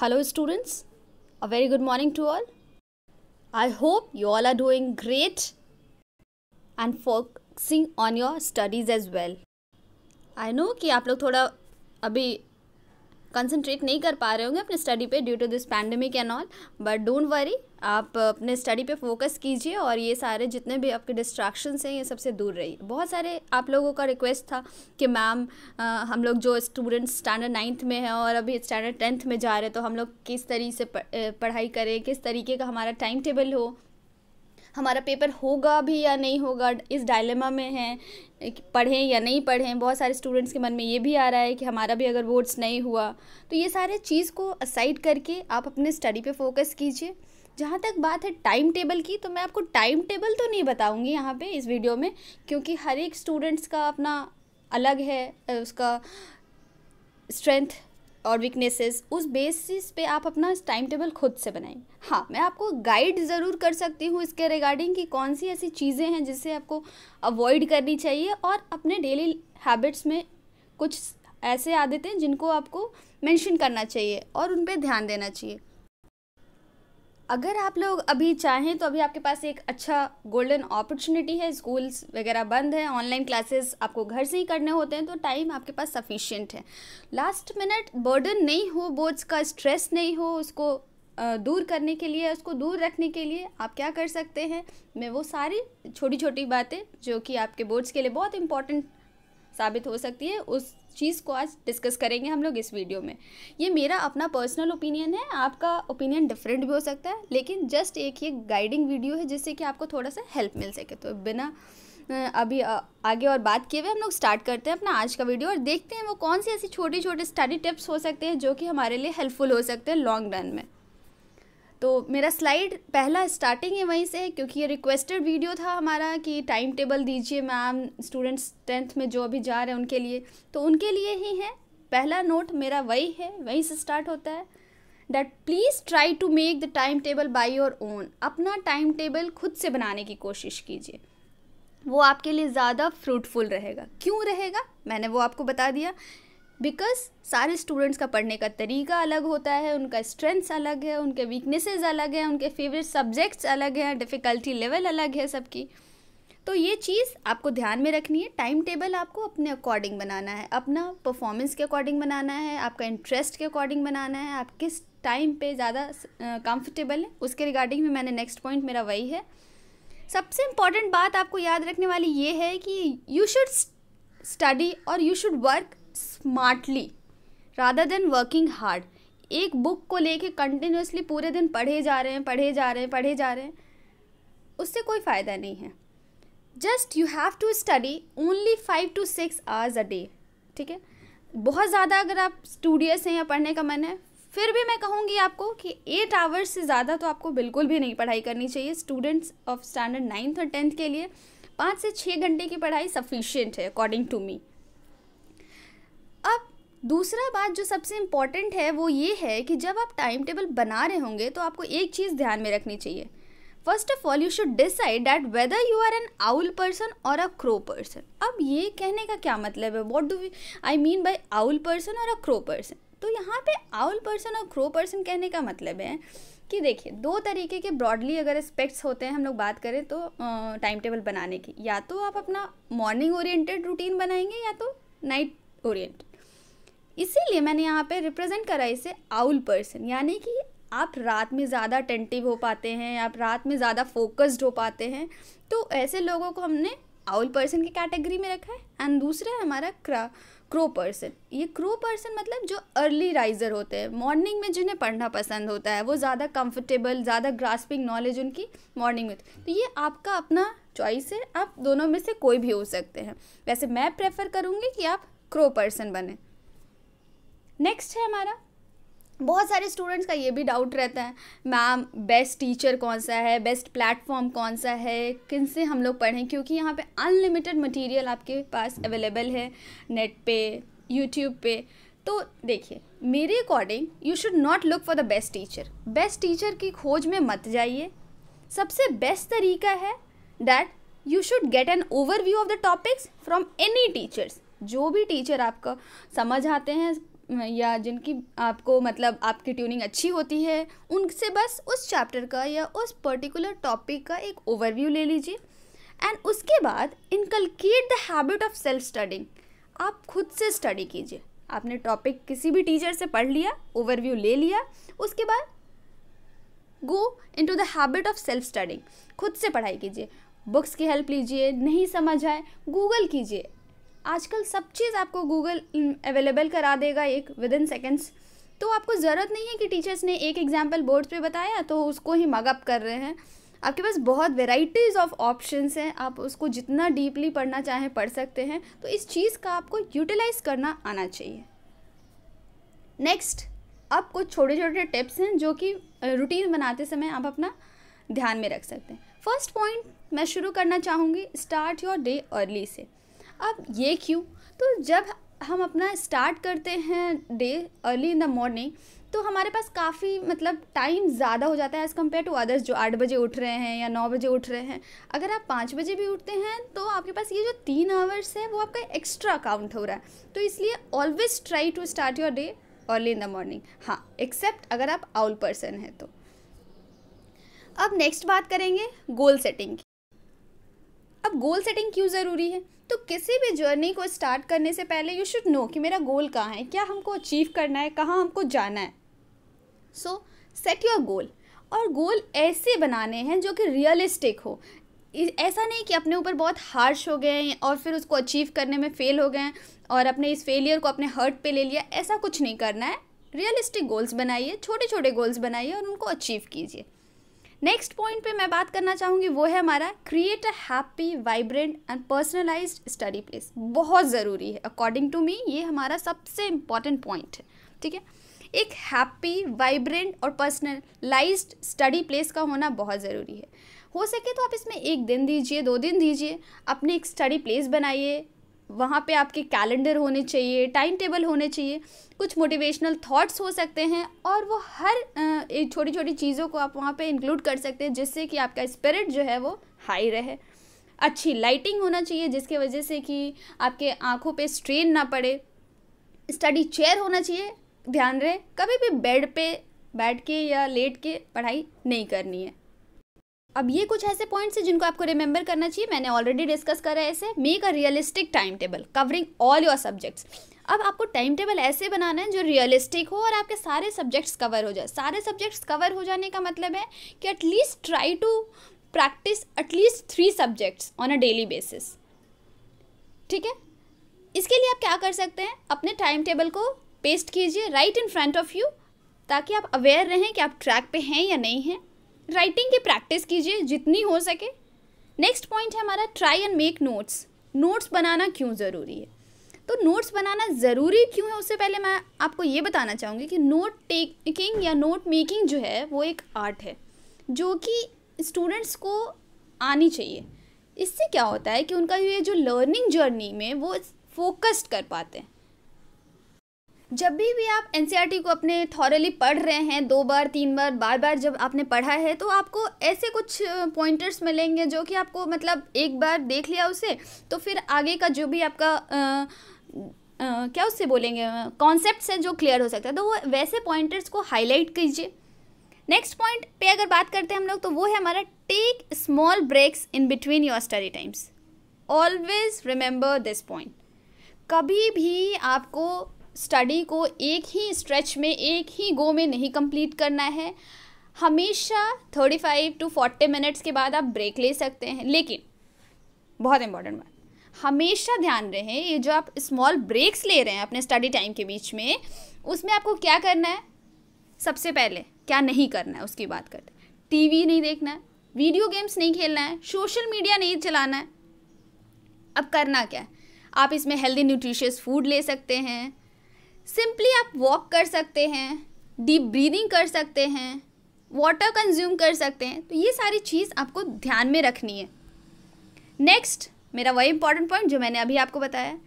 Hello students, a very good morning to all. I hope you all are doing great and focusing on your studies as well. I know कि आप are a अभी concentrate नहीं कर पा रहे होंगे अपने स्टडी पे due to this pandemic and all but don't worry आप अपने स्टडी पे फोकस कीजिए और ये सारे जितने भी आपके डिस्ट्रैक्शंस हैं ये सबसे दूर रहिए बहुत सारे आप लोगों का रिक्वेस्ट था कि मैम हम लोग जो स्टूडेंट्स स्टैंडर्ड नाइन्थ में हैं और अभी स्टैंडर्ड टेंथ में जा रहे हैं तो हम लोग किस तरीके से पढ़ाई करें किस तरीके का हमारा टाइम टेबल हो हमारा पेपर होगा भी या नहीं होगा इस डायलेमा में है पढ़ें या नहीं पढ़ें बहुत सारे स्टूडेंट्स के मन में ये भी आ रहा है कि हमारा भी अगर वोट्स नहीं हुआ तो ये सारे चीज़ को असाइड करके आप अपने स्टडी पे फोकस कीजिए जहाँ तक बात है टाइम टेबल की तो मैं आपको टाइम टेबल तो नहीं बताऊँगी यहाँ पर इस वीडियो में क्योंकि हर एक स्टूडेंट्स का अपना अलग है उसका स्ट्रेंथ और वीकनेसेस उस बेसिस पे आप अपना टाइम टेबल खुद से बनाएं हाँ मैं आपको गाइड ज़रूर कर सकती हूँ इसके रिगार्डिंग कि कौन सी ऐसी चीज़ें हैं जिसे आपको अवॉइड करनी चाहिए और अपने डेली हैबिट्स में कुछ ऐसे आदतें जिनको आपको मेंशन करना चाहिए और उन पर ध्यान देना चाहिए अगर आप लोग अभी चाहें तो अभी आपके पास एक अच्छा गोल्डन अपॉर्चुनिटी है स्कूल्स वगैरह बंद हैं ऑनलाइन क्लासेस आपको घर से ही करने होते हैं तो टाइम आपके पास सफिशियंट है लास्ट मिनट बर्डन नहीं हो बोर्ड्स का स्ट्रेस नहीं हो उसको दूर करने के लिए उसको दूर रखने के लिए आप क्या कर सकते हैं मैं वो सारी छोटी छोटी बातें जो कि आपके बोर्ड्स के लिए बहुत इंपॉर्टेंट साबित हो सकती है उस चीज़ को आज डिस्कस करेंगे हम लोग इस वीडियो में ये मेरा अपना पर्सनल ओपिनियन है आपका ओपिनियन डिफरेंट भी हो सकता है लेकिन जस्ट एक ये गाइडिंग वीडियो है जिससे कि आपको थोड़ा सा हेल्प मिल सके तो बिना अभी आगे और बात किए हुए हम लोग स्टार्ट करते हैं अपना आज का वीडियो और देखते हैं वो कौन सी ऐसी छोटी छोटी स्टडी टिप्स हो सकते हैं जो कि हमारे लिए हेल्पफुल हो सकते हैं लॉन्ग रन में तो मेरा स्लाइड पहला स्टार्टिंग है वहीं से क्योंकि ये रिक्वेस्टेड वीडियो था हमारा कि टाइम टेबल दीजिए मैम स्टूडेंट्स टेंथ में जो अभी जा रहे हैं उनके लिए तो उनके लिए ही है पहला नोट मेरा वही है वहीं से स्टार्ट होता है that please try to make the time table by your own अपना टाइम टेबल खुद से बनाने की कोशिश कीजिए वो आपके लिए ज़्यादा फ्रूटफुल रहेगा क्यों रहेगा मैंने वो आपको बता दिया बिकॉज सारे स्टूडेंट्स का पढ़ने का तरीका अलग होता है उनका स्ट्रेंथ्स अलग है उनके वीकनेसेस अलग हैं उनके फेवरेट सब्जेक्ट्स अलग हैं डिफ़िकल्टी लेवल अलग है सबकी तो ये चीज़ आपको ध्यान में रखनी है टाइम टेबल आपको अपने अकॉर्डिंग बनाना है अपना परफॉर्मेंस के अकॉर्डिंग बनाना है आपका इंटरेस्ट के अकॉर्डिंग बनाना है आप किस टाइम पे ज़्यादा कंफर्टेबल हैं उसके रिगार्डिंग में मैंने नेक्स्ट पॉइंट मेरा वही है सबसे इम्पॉर्टेंट बात आपको याद रखने वाली ये है कि यू शुड स्टडी और you should work smartly rather than working hard एक बुक को लेके कंटिन्यूसली पूरे दिन पढ़े जा रहे हैं पढ़े जा रहे हैं पढ़े जा रहे हैं उससे कोई फ़ायदा नहीं है just you have to study only five to six hours a day ठीक है बहुत ज़्यादा अगर आप स्टूडियस हैं या पढ़ने का मन है फिर भी मैं कहूँगी आपको कि एट आवर्स से ज़्यादा तो आपको बिल्कुल भी नहीं पढ़ाई करनी चाहिए स्टूडेंट्स ऑफ स्टैंडर्ड नाइन्थ और टेंथ के लिए पाँच से छः घंटे की पढ़ाई सफिशियंट है अकॉर्डिंग टू मी दूसरा बात जो सबसे इम्पॉर्टेंट है वो ये है कि जब आप टाइम टेबल बना रहे होंगे तो आपको एक चीज़ ध्यान में रखनी चाहिए first of all you should decide that whether you are an owl person और अ क्रो पर्सन अब ये कहने का क्या मतलब है what do I mean by owl person और अ क्रो पर्सन तो यहाँ पे आउल पर्सन और क्रो पर्सन कहने का मतलब है कि देखिए दो तरीके के ब्रॉडली अगर एस्पेक्ट्स होते हैं हम लोग बात करें तो टाइम टेबल बनाने की या तो आप अपना मॉर्निंग ओरिएंटेड रूटीन बनाएंगे या तो नाइट ओरिएंटेड इसीलिए मैंने यहाँ पे रिप्रेजेंट करा इसे आउल पर्सन यानी कि आप रात में ज़्यादा अटेंटिव हो पाते हैं आप रात में ज़्यादा फोकस्ड हो पाते हैं तो ऐसे लोगों को हमने आउल पर्सन की कैटेगरी में रखा है एंड दूसरा है हमारा क्रा क्रो पर्सन ये क्रो पर्सन मतलब जो अर्ली राइज़र होते हैं मॉर्निंग में जिन्हें पढ़ना पसंद होता है वो ज़्यादा कंफर्टेबल ज़्यादा ग्रास्पिंग नॉलेज उनकी मॉर्निंग में तो ये आपका अपना चॉइस है आप दोनों में से कोई भी हो सकते हैं वैसे मैं प्रेफर करूँगी कि आप क्रो पर्सन बने नेक्स्ट है हमारा बहुत सारे स्टूडेंट्स का ये भी डाउट रहता है मैम बेस्ट टीचर कौन सा है बेस्ट प्लेटफॉर्म कौन सा है किन से हम लोग पढ़ें क्योंकि यहाँ पे अनलिमिटेड मटेरियल आपके पास अवेलेबल है नेट पे यूट्यूब पे तो देखिए मेरे according you should not look for the best teacher best teacher की खोज में मत जाइए सबसे बेस्ट तरीका है that you should get an overview of the topics from any teachers जो भी टीचर आपका समझ आते हैं या जिनकी आपको मतलब आपकी ट्यूनिंग अच्छी होती है उनसे बस उस चैप्टर का या उस पर्टिकुलर टॉपिक का एक ओवरव्यू ले लीजिए एंड उसके बाद inculcate the habit of self studying आप खुद से स्टडी कीजिए आपने टॉपिक किसी भी टीचर से पढ़ लिया ओवरव्यू ले लिया उसके बाद go into the habit of self studying खुद से पढ़ाई कीजिए बुक्स की हेल्प लीजिए नहीं समझ आए गूगल कीजिए आजकल सब चीज़ आपको गूगल अवेलेबल करा देगा एक विद इन सेकेंड्स तो आपको ज़रूरत नहीं है कि टीचर्स ने एक एग्जाम्पल बोर्ड्स पे बताया तो उसको ही मगअप कर रहे हैं आपके पास बहुत वेराइटीज़ ऑफ ऑप्शंस हैं आप उसको जितना डीपली पढ़ना चाहें पढ़ सकते हैं तो इस चीज़ का आपको यूटिलाइज करना आना चाहिए नेक्स्ट अब कुछ छोटे छोटे टिप्स हैं जो कि रूटीन बनाते समय आप अपना ध्यान में रख सकते हैं फर्स्ट पॉइंट मैं शुरू करना चाहूँगी स्टार्ट योर डे अर्ली से अब ये क्यों तो जब हम अपना स्टार्ट करते हैं day early in the morning तो हमारे पास काफ़ी मतलब टाइम ज़्यादा हो जाता है एज़ कम्पेयर टू अदर्स जो आठ बजे उठ रहे हैं या नौ बजे उठ रहे हैं अगर आप पाँच बजे भी उठते हैं तो आपके पास ये जो तीन आवर्स है वो आपका एक्स्ट्रा काउंट हो रहा है तो इसलिए always try to start your day early in the morning हाँ एक्सेप्ट अगर आप आउल पर्सन हैं तो अब नेक्स्ट बात करेंगे गोल सेटिंग की अब गोल सेटिंग क्यों ज़रूरी है तो किसी भी जर्नी को स्टार्ट करने से पहले यू शुड नो कि मेरा गोल कहाँ है क्या हमको अचीव करना है कहाँ हमको जाना है सो सेट योर गोल और गोल ऐसे बनाने हैं जो कि रियलिस्टिक हो ऐसा नहीं कि अपने ऊपर बहुत हार्श हो गए और फिर उसको अचीव करने में फ़ेल हो गए और अपने इस फेलियर को अपने हर्ट पे ले लिया ऐसा कुछ नहीं करना है रियलिस्टिक गोल्स बनाइए छोटे छोटे गोल्स बनाइए और उनको अचीव कीजिए नेक्स्ट पॉइंट पे मैं बात करना चाहूँगी वो है हमारा create a happy vibrant and personalise study place बहुत ज़रूरी है अकॉर्डिंग टू मी ये हमारा सबसे इम्पॉर्टेंट पॉइंट है ठीक है एक हैप्पी वाइब्रेंट और पर्सनलाइज स्टडी प्लेस का होना बहुत ज़रूरी है हो सके तो आप इसमें एक दिन दीजिए दो दिन दीजिए अपने एक स्टडी प्लेस बनाइए वहाँ पे आपके कैलेंडर होने चाहिए टाइम टेबल होने चाहिए कुछ मोटिवेशनल थॉट्स हो सकते हैं और वो हर छोटी छोटी चीज़ों को आप वहाँ पे इंक्लूड कर सकते हैं जिससे कि आपका स्पिरिट जो है वो हाई रहे अच्छी लाइटिंग होना चाहिए जिसके वजह से कि आपके आँखों पे स्ट्रेन ना पड़े स्टडी चेयर होना चाहिए ध्यान रहे कभी भी बेड पे बैठ के या लेट के पढ़ाई नहीं करनी है अब ये कुछ ऐसे पॉइंट्स हैं जिनको आपको रिमेंबर करना चाहिए मैंने ऑलरेडी डिस्कस करा है ऐसे make a realistic time table covering all your subjects अब आपको टाइम टेबल ऐसे बनाना है जो रियलिस्टिक हो और आपके सारे सब्जेक्ट्स कवर हो जाए सारे सब्जेक्ट्स कवर हो जाने का मतलब है कि at least try to practise at least three subjects on a daily basis ठीक है इसके लिए आप क्या कर सकते हैं अपने टाइम टेबल को पेस्ट कीजिए right in front of you ताकि आप अवेयर रहें कि आप ट्रैक पे हैं या नहीं हैं राइटिंग की प्रैक्टिस कीजिए जितनी हो सके नेक्स्ट पॉइंट है हमारा try and make notes notes बनाना क्यों ज़रूरी है तो नोट्स बनाना ज़रूरी क्यों है उससे पहले मैं आपको ये बताना चाहूँगी कि नोट टेकिंग या नोट मेकिंग जो है वो एक आर्ट है जो कि स्टूडेंट्स को आनी चाहिए इससे क्या होता है कि उनका ये जो लर्निंग जर्नी में वो फोकस्ड कर पाते हैं जब भी भी आप एन e को अपने थॉरली पढ़ रहे हैं दो बार तीन बार बार बार जब आपने पढ़ा है तो आपको ऐसे कुछ पॉइंटर्स मिलेंगे जो कि आपको मतलब एक बार देख लिया उसे तो फिर आगे का जो भी आपका आ, आ, क्या उससे बोलेंगे कॉन्सेप्ट है जो क्लियर हो सकता है तो वो वैसे पॉइंटर्स को हाईलाइट कीजिए नेक्स्ट पॉइंट पे अगर बात करते हैं हम लोग तो वो है हमारा take small breaks in between your study times always remember this point कभी भी आपको स्टडी को एक ही स्ट्रेच में एक ही गो में नहीं कंप्लीट करना है हमेशा thirty five to forty minutes के बाद आप ब्रेक ले सकते हैं लेकिन बहुत इंपॉर्टेंट बात हमेशा ध्यान रहे ये जो आप स्मॉल ब्रेक्स ले रहे हैं अपने स्टडी टाइम के बीच में उसमें आपको क्या करना है सबसे पहले क्या नहीं करना है उसकी बात करते टी टीवी नहीं देखना है वीडियो गेम्स नहीं खेलना है सोशल मीडिया नहीं चलाना है अब करना क्या है आप इसमें हेल्दी न्यूट्रिशियस फूड ले सकते हैं सिंपली आप वॉक कर सकते हैं डीप ब्रीदिंग कर सकते हैं वाटर कंज्यूम कर सकते हैं तो ये सारी चीज़ आपको ध्यान में रखनी है नेक्स्ट मेरा वही इंपॉर्टेंट पॉइंट जो मैंने अभी आपको बताया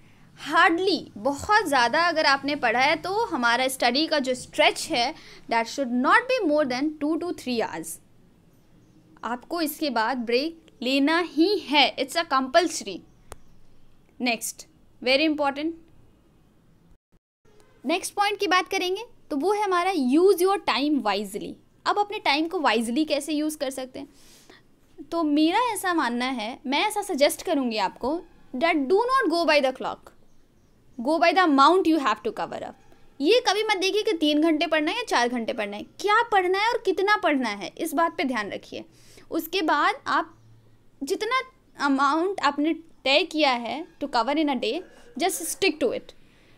हार्डली बहुत ज़्यादा अगर आपने पढ़ा है तो हमारा स्टडी का जो स्ट्रेच है that should not be more than two two three hours आपको इसके बाद ब्रेक लेना ही है it's a compulsory next very important next point की बात करेंगे तो वो है हमारा यूज़ योर टाइम वाइजली अब अपने टाइम को वाइजली कैसे यूज़ कर सकते हैं तो मेरा ऐसा मानना है मैं ऐसा सजेस्ट करूँगी आपको that do not go by the clock go by the amount you have to cover up ये कभी मत देखिए कि तीन घंटे पढ़ना है या चार घंटे पढ़ना है क्या पढ़ना है और कितना पढ़ना है इस बात पे ध्यान रखिए उसके बाद आप जितना अमाउंट आपने तय किया है to cover in a day just stick to it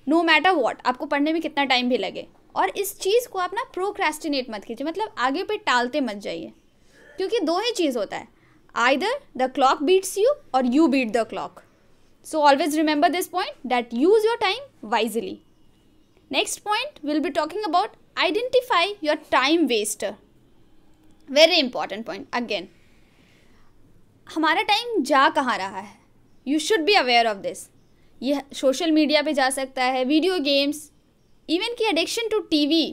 no matter what आपको पढ़ने में कितना टाइम भी लगे और इस चीज़ को आप ना प्रोक्रेस्टिनेट मत कीजिए मतलब आगे पे टालते मत जाइए क्योंकि दो ही चीज़ होता है either the clock beats you और you beat the clock so always remember this point that use your time wisely next point will be talking about identify your time waster very important point again हमारा time जा कहाँ रहा है you should be aware of this यह social media पे जा सकता है वीडियो गेम्स इवन की एडिक्शन टू टीवी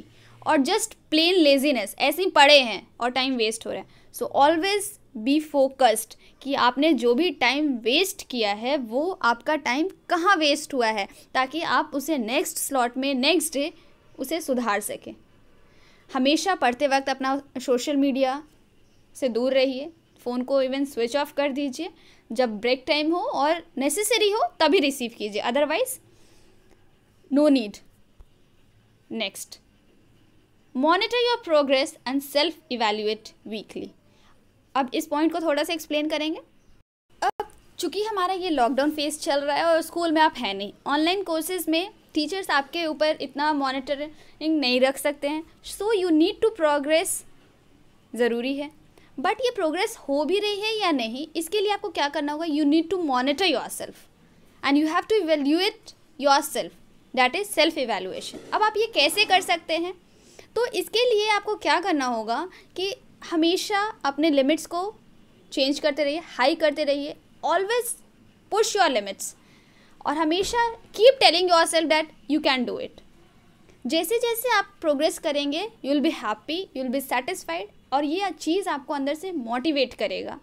और जस्ट प्लेन लेजीनेस ऐसे ही पड़े हैं और टाइम वेस्ट हो रहा है सो ऑलवेज बी फोकस्ड कि आपने जो भी टाइम वेस्ट किया है वो आपका टाइम कहाँ वेस्ट हुआ है ताकि आप उसे नेक्स्ट स्लॉट में नेक्स्ट डे उसे सुधार सकें हमेशा पढ़ते वक्त अपना सोशल मीडिया से दूर रहिए फ़ोन को इवन स्विच ऑफ कर दीजिए जब ब्रेक टाइम हो और नेसेसरी हो तभी रिसीव कीजिए otherwise no need next monitor your progress and self evaluate weekly अब इस पॉइंट को थोड़ा सा एक्सप्लेन करेंगे अब चूँकि हमारा ये लॉकडाउन फेज चल रहा है और स्कूल में आप हैं नहीं ऑनलाइन कोर्सेज में टीचर्स आपके ऊपर इतना मॉनिटरिंग नहीं रख सकते हैं so you need to progress ज़रूरी है बट ये प्रोग्रेस हो भी रही है या नहीं इसके लिए आपको क्या करना होगा you need to monitor yourself and you have to evaluate yourself that is self evaluation अब आप ये कैसे कर सकते हैं तो इसके लिए आपको क्या करना होगा कि हमेशा अपने लिमिट्स को चेंज करते रहिए हाई करते रहिए ऑलवेज पुश योर लिमिट्स और हमेशा keep telling yourself that you can do it जैसे जैसे आप प्रोग्रेस करेंगे you will be happy you will be satisfied और ये चीज़ आपको अंदर से मोटिवेट करेगा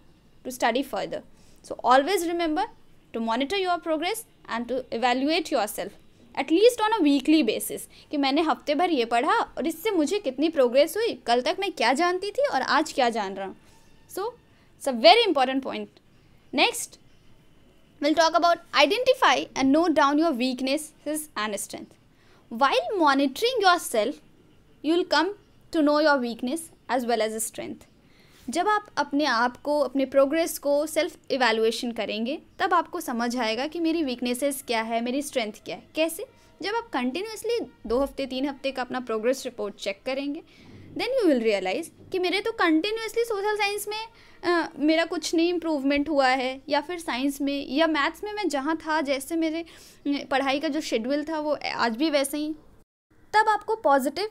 to study further so always remember to monitor your progress and to evaluate yourself at least on a weekly basis कि मैंने हफ्ते भर ये पढ़ा और इससे मुझे कितनी प्रोग्रेस हुई कल तक मैं क्या जानती थी और आज क्या जान रहा हूँ so it's a very important point next will talk about identify and note down your weaknesses and strength while monitoring yourself you will come to know your weakness as well as strength जब आप अपने आप को अपने progress को self evaluation करेंगे तब आपको समझ आएगा कि मेरी वीकनेसेस क्या है मेरी स्ट्रेंथ क्या है कैसे जब आप कंटिन्यूसली दो हफ्ते तीन हफ्ते का अपना प्रोग्रेस रिपोर्ट चेक करेंगे देन यू विल रियलाइज़ कि मेरे तो कंटिन्यूसली सोशल साइंस में आ, मेरा कुछ नहीं इम्प्रूवमेंट हुआ है या फिर साइंस में या मैथ्स में मैं जहाँ था जैसे मेरे पढ़ाई का जो शेड्यूल था वो आज भी वैसे ही तब आपको पॉजिटिव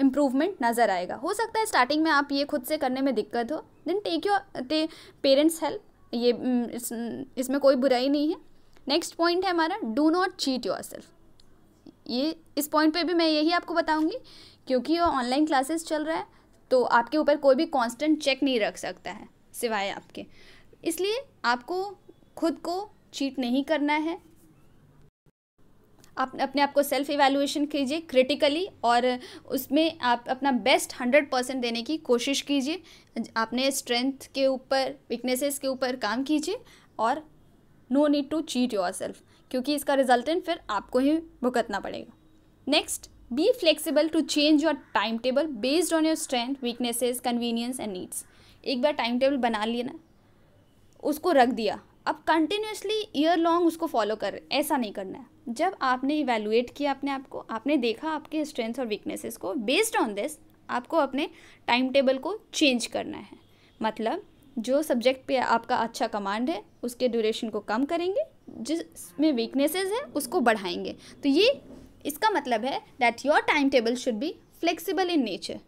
इम्प्रूवमेंट नज़र आएगा हो सकता है स्टार्टिंग में आप ये खुद से करने में दिक्कत हो देन टेक योर टे पेरेंट्स हेल्प ये हम्म, इस, इसमें कोई बुराई नहीं है नेक्स्ट पॉइंट है हमारा do not cheat yourself ये इस पॉइंट पे भी मैं यही आपको बताऊंगी क्योंकि वो ऑनलाइन क्लासेस चल रहा है तो आपके ऊपर कोई भी कांस्टेंट चेक नहीं रख सकता है सिवाय आपके इसलिए आपको खुद को चीट नहीं करना है आप अपने आप को सेल्फ इवेलुएशन कीजिए क्रिटिकली और उसमें आप अपना बेस्ट हंड्रेड परसेंट देने की कोशिश कीजिए आपने स्ट्रेंथ के ऊपर वीकनेसेस के ऊपर काम कीजिए और no need to cheat yourself क्योंकि इसका रिजल्टेंट फिर आपको ही भुगतना पड़ेगा next be flexible to change your time table based on your strength weaknesses convenience and needs एक बार टाइम टेबल बना लिया ना उसको रख दिया अब कंटिन्यूसली ईयर लॉन्ग उसको फॉलो कर ऐसा नहीं करना है जब आपने इवेलुएट किया अपने आप को आपने देखा आपके स्ट्रेंथ्स और वीकनेसेस को बेस्ड ऑन दिस आपको अपने टाइम टेबल को चेंज करना है मतलब जो सब्जेक्ट पे आपका अच्छा कमांड है उसके ड्यूरेशन को कम करेंगे जिसमें वीकनेसेस है उसको बढ़ाएंगे तो ये इसका मतलब है that your time table should be flexible in nature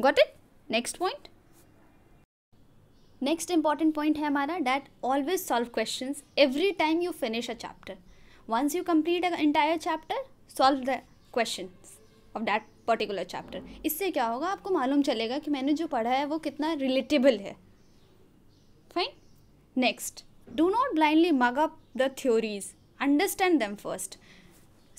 got it next point next important point है हमारा that always solve question every time you finish a chapter once you complete a entire chapter solve the question of that particular chapter इससे क्या होगा आपको मालूम चलेगा कि मैंने जो पढ़ा है वो कितना रिलेटेबल है fine next do not blindly mug up the theories understand them first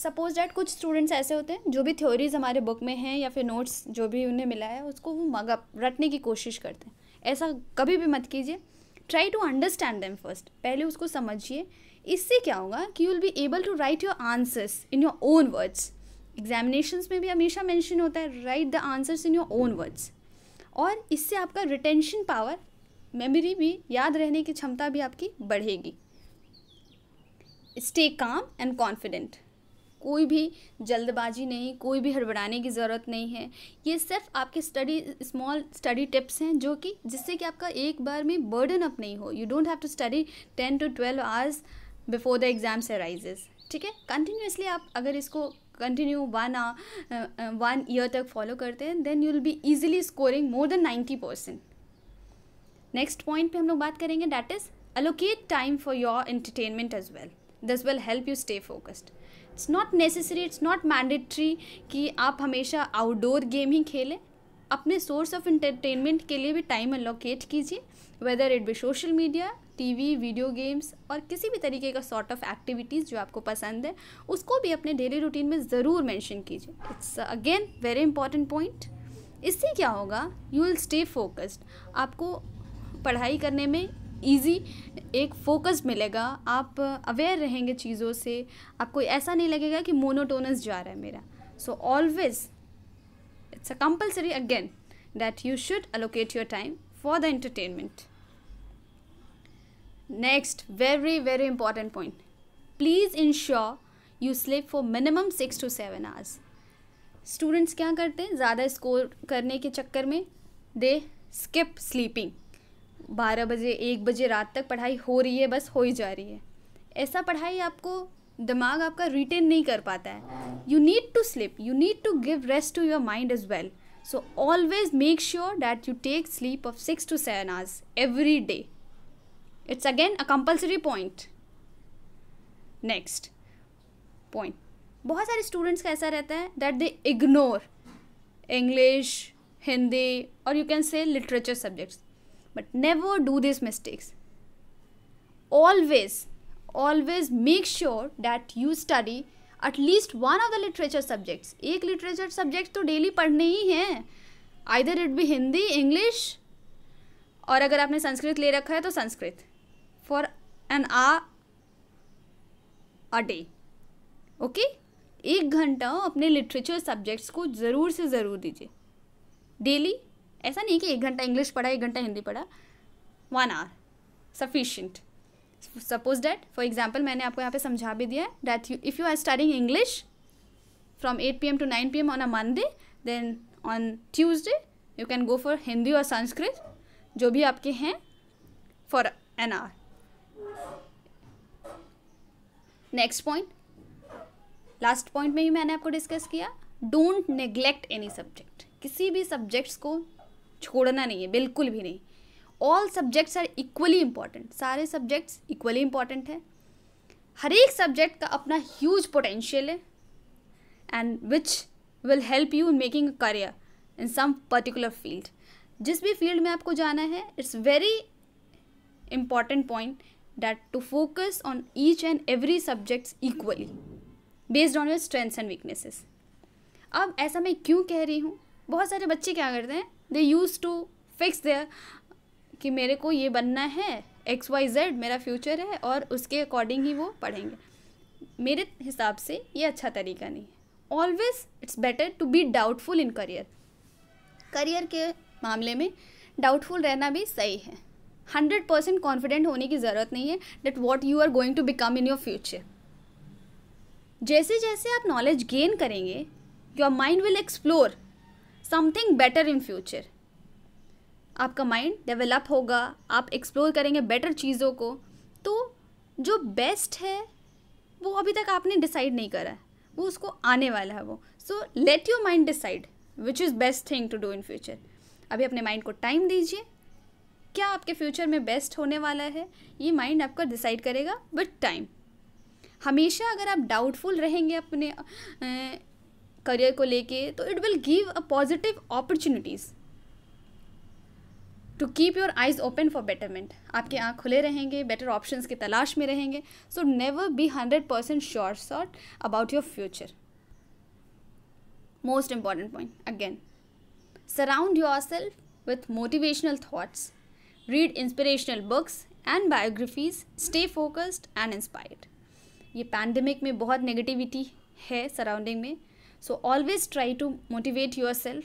suppose that कुछ स्टूडेंट्स ऐसे होते हैं जो भी थ्योरीज हमारे बुक में हैं या फिर नोट्स जो भी उन्हें मिला है उसको वो मग अप रटने की कोशिश करते हैं ऐसा कभी भी मत कीजिए try to understand them first पहले उसको समझिए इससे क्या होगा कि you will be able to right your answers in your own words examinations में भी हमेशा मेंशन होता है write the answers in your own words और इससे आपका रिटेंशन पावर मेमोरी भी याद रहने की क्षमता भी आपकी बढ़ेगी स्टे काम एंड कॉन्फिडेंट कोई भी जल्दबाजी नहीं कोई भी हड़बड़ाने की ज़रूरत नहीं है ये सिर्फ आपके स्टडी स्मॉल स्टडी टिप्स हैं जो कि जिससे कि आपका एक बार में बर्डन अप नहीं हो you don't have to study ten to twelve hours before the sun rises ठीक है कंटिन्यूसली आप अगर इसको कंटिन्यू वन वन ईयर तक फॉलो करते हैं then you will be easily scoring more than ninety percent next point पे हम लोग बात करेंगे that is allocate time for your entertainment as well this will help you stay focused it's not necessary it's not mandatory कि आप हमेशा outdoor game ही खेलें अपने सोर्स ऑफ इंटरटेनमेंट के लिए भी टाइम अलोकेट कीजिए whether it be social media TV video games और किसी भी तरीके का सॉर्ट ऑफ एक्टिविटीज़ जो आपको पसंद है उसको भी अपने डेली रूटीन में ज़रूर मेंशन कीजिए it's again very important point इससे क्या होगा यू विल स्टे फोकस्ड आपको पढ़ाई करने में ईजी एक फोकस मिलेगा आप अवेयर रहेंगे चीज़ों से आपको ऐसा नहीं लगेगा कि मोनोटोनस जा रहा है मेरा so always it's a compulsory again that you should allocate your time for the entertainment next very very important point please ensure you sleep for minimum six to seven hours students क्या करते हैं ज़्यादा score करने के चक्कर में दे skip sleeping बारह बजे एक बजे रात तक पढ़ाई हो रही है बस हो ही जा रही है ऐसा पढ़ाई आपको दिमाग आपका रिटेन नहीं कर पाता है you need to sleep you need to give rest to your mind as well so always make sure that you take sleep of six to seven hours every day it's again a compulsory point next point बहुत सारे students का ऐसा रहता है that they ignore English Hindi और you can say literature subjects but never do this mistakes always always make sure that you study at least one of the literature subjects एक literature subject तो daily पढ़ने ही हैं either it be Hindi English और अगर आपने संस्कृत ले रखा है तो Sanskrit for an hour day okay एक घंटा अपने लिटरेचर सब्जेक्ट्स को ज़रूर से ज़रूर दीजिए डेली ऐसा नहीं कि एक घंटा इंग्लिश पढ़ा एक घंटा हिंदी पढ़ा one hour sufficient suppose that for example मैंने आपको यहाँ पे समझा भी दिया है that you if you are starting English from eight P M to nine P M on a Monday then on Tuesday you can go for Hindi और संस्कृत जो भी आपके हैं for an hour next point last point में ही मैंने आपको discuss किया डोंट नेग्लेक्ट एनी सब्जेक्ट किसी भी सब्जेक्ट्स को छोड़ना नहीं है बिल्कुल भी नहीं all subjects are equally important सारे सब्जेक्ट्स इक्वली इम्पॉर्टेंट हैं हर एक सब्जेक्ट का अपना ह्यूज पोटेंशियल है and which will help you in making a career in some particular field जिस भी फील्ड में आपको जाना है it's very important point that to focus on each and every subjects equally based on your strengths and weaknesses अब ऐसा मैं क्यों कह रही हूँ बहुत सारे बच्चे क्या करते हैं they use to fix their कि मेरे को ये बनना है एक्स वाई जेड मेरा फ्यूचर है और उसके अकॉर्डिंग ही वो पढ़ेंगे मेरे हिसाब से ये अच्छा तरीका नहीं है always it's better to be doubtful in career career के मामले में डाउटफुल रहना भी सही है हंड्रेड परसेंट कॉन्फिडेंट होने की ज़रूरत नहीं है that what you are going to become in your future जैसे जैसे आप नॉलेज गेन करेंगे your mind will explore something better in future आपका माइंड डेवलप होगा आप एक्सप्लोर करेंगे बेटर चीज़ों को तो जो बेस्ट है वो अभी तक आपने डिसाइड नहीं करा है वो उसको आने वाला है वो so let your mind decide which is best thing to do in future अभी अपने माइंड को टाइम दीजिए क्या आपके फ्यूचर में बेस्ट होने वाला है ये माइंड आपका डिसाइड करेगा विथ टाइम हमेशा अगर आप डाउटफुल रहेंगे अपने करियर को लेके तो it will give a positive opportunities to keep your eyes open for betterment आपके आँख खुले रहेंगे बेटर ऑप्शंस की तलाश में रहेंगे so never be hundred percent sure shot about your future most important point again surround yourself with motivational thoughts read inspirational books and biographies stay focused and inspired ये pandemic में बहुत negativity है surrounding में So always try to motivate yourself.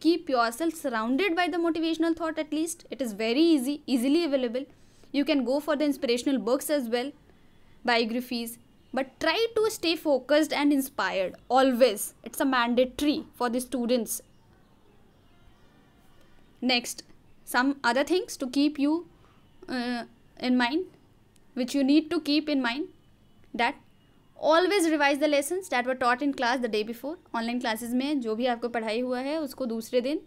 Keep yourself surrounded by the motivational thought at least. It is very easy, easily available. You can go for the inspirational books as well, biographies. But try to stay focused and inspired always. It's a mandatory for the students. Next, some other things to keep you uh, in mind, which you need to keep in mind that always revise the lesson that were taught in class the day before online classes में जो भी आपको पढ़ाई हुआ है उसको दूसरे दिन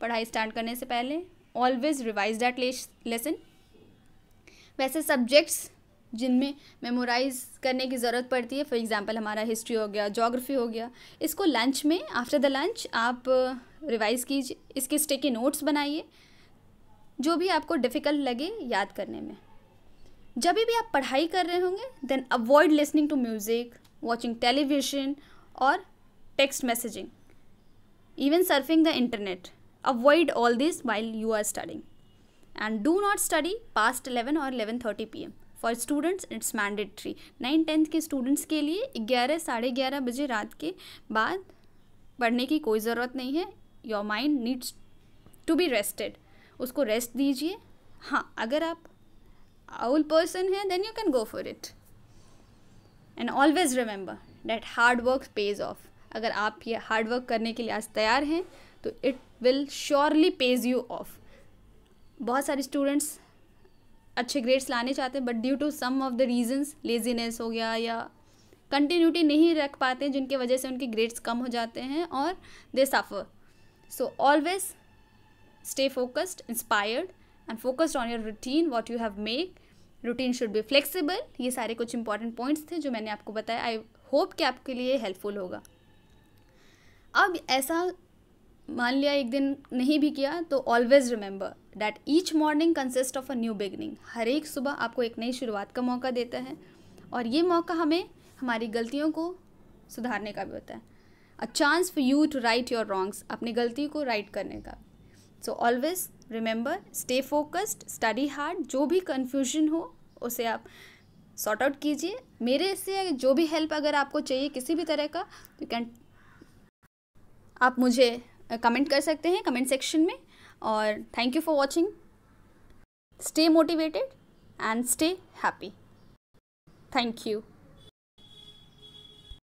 पढ़ाई स्टार्ट करने से पहले ऑलवेज रिवाइज डैट लेसन वैसे सब्जेक्ट्स जिनमें मेमोराइज करने की ज़रूरत पड़ती है फॉर एग्ज़ाम्पल हमारा हिस्ट्री हो गया जोग्राफी हो गया इसको लंच में आफ्टर द लंच आप रिवाइज़ कीजिए इसके स्टे के नोट्स बनाइए जो भी आपको डिफ़िकल्ट लगे याद करने में जब भी आप पढ़ाई कर रहे होंगे then avoid listening to music watching television और text messaging even surfing the internet avoid all this while you are studying and do not study past eleven और eleven thirty P M for students it's mandatory nine tenth के students के लिए ग्यारह साढ़े ग्यारह बजे रात के बाद पढ़ने की कोई ज़रूरत नहीं है your mind needs to be rested उसको रेस्ट दीजिए हाँ अगर आप owl person hai then you can go for it and always remember that hard work pays off अगर आप ये हार्ड वर्क करने के लिए आज तैयार हैं तो it will surely pays you off बहुत सारे स्टूडेंट्स अच्छे ग्रेड्स लाने चाहते हैं but due to some of the reasons laziness हो गया या कंटिन्यूटी नहीं रख पाते जिनके वजह से उनके ग्रेड्स कम हो जाते हैं और they suffer so always stay focused inspired and focused on your routine what you have make routine should be flexible ये सारे कुछ इंपॉर्टेंट पॉइंट्स थे जो मैंने आपको बताया आई होप कि आपके लिए हेल्पफुल होगा अब ऐसा मान लिया एक दिन नहीं भी किया तो always remember that each morning consist of a new beginning हर एक सुबह आपको एक नई शुरुआत का मौका देता है और ये मौका हमें हमारी गलतियों को सुधारने का भी होता है a chance for you to right your wrongs अपनी गलती को राइट करने का so always remember stay focused study hard जो भी कन्फ्यूजन हो उसे आप सॉर्ट आउट कीजिए मेरे से जो भी हेल्प अगर आपको चाहिए किसी भी तरह का यू कैन आप मुझे कमेंट कर सकते हैं कमेंट सेक्शन में और thank you for watching stay motivated and stay happy thank you